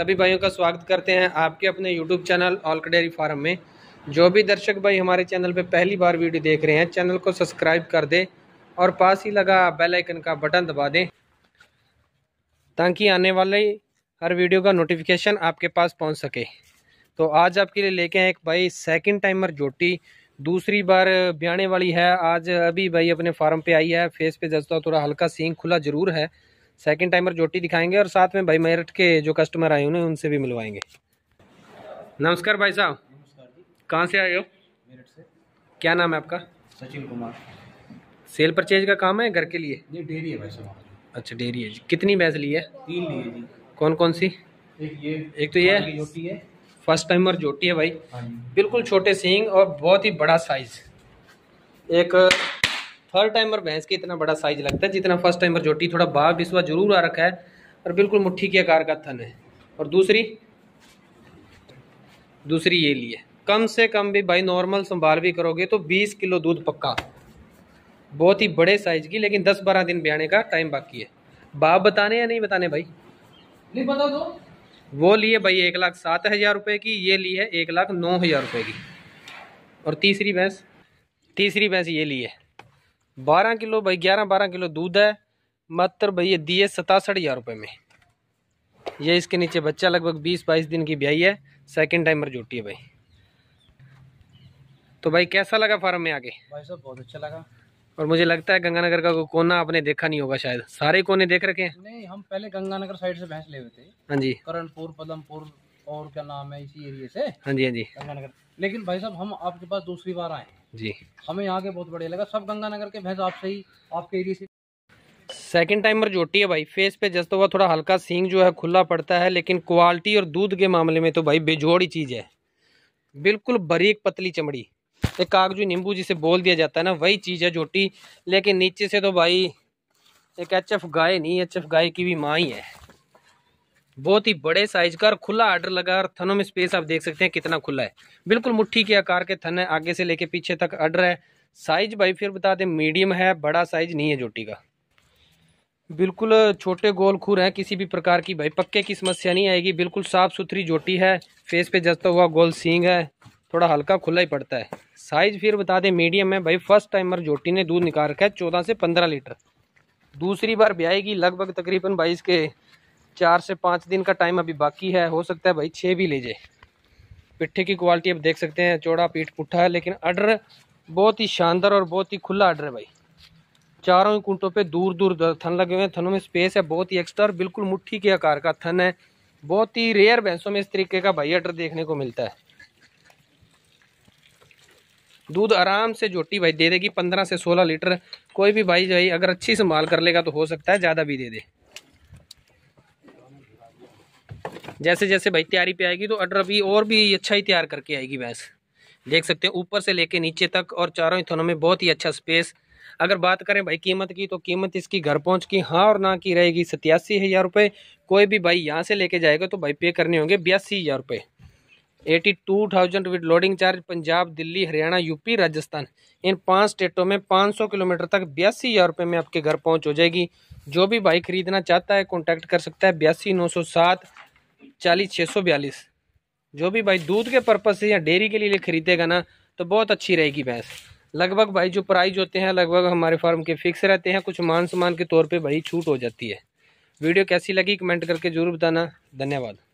सभी भाइयों का स्वागत करते हैं आपके अपने यूट्यूब चैनल ऑल्क डेयरी फार्म में जो भी दर्शक भाई हमारे चैनल पर पहली बार वीडियो देख रहे हैं चैनल को सब्सक्राइब कर दें और पास ही लगा बेल आइकन का बटन दबा दें ताकि आने वाले हर वीडियो का नोटिफिकेशन आपके पास पहुंच सके तो आज आपके लिए लेके आए एक भाई सेकंड टाइमर जोटी दूसरी बार ब्याने वाली है आज अभी भाई अपने फार्म पे आई है फेस पे जस्ता थोड़ा हल्का सींग खुला ज़रूर है सेकंड टाइमर जोटी दिखाएंगे और साथ में भाई मेरठ के जो कस्टमर आए उन्हें उनसे भी मिलवाएंगे नमस्कार भाई साहब कहाँ से आए हो क्या नाम है आपका सचिन कुमार सेल परचेज का काम है घर के लिए ये डेरी है भाई साहब अच्छा डेयरी है कितनी भैंस ली है तीन ली है जी कौन कौन सी एक ये एक तो ये जोटी है फर्स्ट टाइमर जोटी है भाई हाँ बिल्कुल छोटे सींग और बहुत ही बड़ा साइज एक थर्ड टाइमर भैंस के इतना बड़ा साइज लगता है जितना फर्स्ट टाइमर जोटी थोड़ा बाह बिस्वा जरूर आ रखा है और बिल्कुल मुट्ठी के आकार का थन है और दूसरी दूसरी ये लिए कम से कम भी भाई नॉर्मल संभाल भी करोगे तो 20 किलो दूध पक्का बहुत ही बड़े साइज की लेकिन 10-12 दिन ब्याने का टाइम बाकी है बाप बताने या नहीं बताने भाई नहीं बता दो वो लिए भाई एक लाख सात हज़ार रुपये की ये ली है एक लाख नौ हज़ार रुपये की और तीसरी भैंस तीसरी भैंस ये ली है बारह किलो भाई ग्यारह बारह किलो दूध है मात्र भाई ये दिए सतासठ हज़ार रुपये में ये इसके नीचे बच्चा लगभग बीस बाईस दिन की ब्याई है सेकेंड टाइमर जुटी है भाई तो भाई कैसा लगा फार्म में आके भाई साहब बहुत अच्छा लगा और मुझे लगता है गंगानगर का कोई कोना आपने देखा नहीं होगा शायद सारे कोने देख रखे हैं नहीं हम पहले गंगानगर साइड से भैंस ले हुए थे हाँ जी करणपुर पदमपुर और क्या नाम है इसी एरिए से हाँ जी हाँ जी गंगानगर लेकिन भाई साहब हम आपके पास दूसरी बार आए जी हमें यहाँ के बहुत बढ़िया लगा सब गंगानगर के भैंस आपसे ही आपके एरिए से टाइम टाइमर जोटी है भाई फेस पे जस्ता तो हुआ थोड़ा हल्का सींग जो है खुला पड़ता है लेकिन क्वालिटी और दूध के मामले में तो भाई बेजोड़ी चीज़ है बिल्कुल बरीक पतली चमड़ी एक कागजू नींबू जिसे बोल दिया जाता है ना वही चीज़ है जोटी लेकिन नीचे से तो भाई एक एच गाय नहीं एच गाय की भी माँ ही है बहुत ही बड़े साइज का और खुला आर्डर लगा और थनों में स्पेस आप देख सकते हैं कितना खुला है बिल्कुल मुट्ठी के आकार के थन है आगे से लेके पीछे तक आर्डर है साइज भाई फिर बता दें मीडियम है बड़ा साइज नहीं है जोटी का बिल्कुल छोटे गोल खूर हैं किसी भी प्रकार की भाई पक्के की समस्या नहीं आएगी बिल्कुल साफ़ सुथरी जोटी है फेस पे जसता हुआ गोल सींग है थोड़ा हल्का खुला ही पड़ता है साइज़ फिर बता दें मीडियम है भाई फर्स्ट टाइमर जोटी ने दूध निकाल रखा है चौदह से पंद्रह लीटर दूसरी बार ब्याएगी लगभग तकरीबन बाईस के चार से पाँच दिन का टाइम अभी बाकी है हो सकता है भाई छः भी ले जाए पिट्ठे की क्वालिटी अब देख सकते हैं चौड़ा पीठ पुट्ठा है लेकिन अडर बहुत ही शानदार और बहुत ही खुला अडर है भाई चारों ही कुंटों पे दूर दूर थन लगे हुए हैं थनों में स्पेस है बहुत ही एक्स्ट्रा और बिल्कुल मुट्ठी के आकार का थन है बहुत ही रेयर भैंसों में इस तरीके का भाई अडर देखने को मिलता है दूध आराम से जोटी भाई दे देगी पंद्रह से सोलह लीटर कोई भी भाई जो है अगर अच्छी संभाल कर लेगा तो हो सकता है ज़्यादा भी दे दे जैसे जैसे भाई तैयारी पे आएगी तो अडर अभी और भी अच्छा ही तैयार करके आएगी भैंस देख सकते हैं ऊपर से लेके नीचे तक और चारों थनों में बहुत ही अच्छा स्पेस अगर बात करें भाई कीमत की तो कीमत इसकी घर पहुंच की हाँ और ना की रहेगी सत्यासी हज़ार रुपये कोई भी भाई यहाँ से लेके जाएगा तो भाई पे करने होंगे बयासी हज़ार रुपये eighty two thousand with loading charge Punjab Delhi Haryana UP Rajasthan इन पांच स्टेटों में पाँच सौ किलोमीटर तक बयासी हज़ार रुपये में आपके घर पहुँच हो जाएगी जो भी भाई खरीदना चाहता है कॉन्टैक्ट कर सकता है बयासी नौ सौ सात चालीस छः सौ बयालीस जो भी भाई दूध के पर्पज़ से या डेयरी के लिए ख़रीदेगा ना तो बहुत अच्छी रहेगी भैंस लगभग भाई जो प्राइज होते हैं लगभग हमारे फार्म के फिक्स रहते हैं कुछ मान सम्मान के तौर पर भाई छूट हो जाती है वीडियो कैसी लगी कमेंट करके ज़रूर बताना धन्यवाद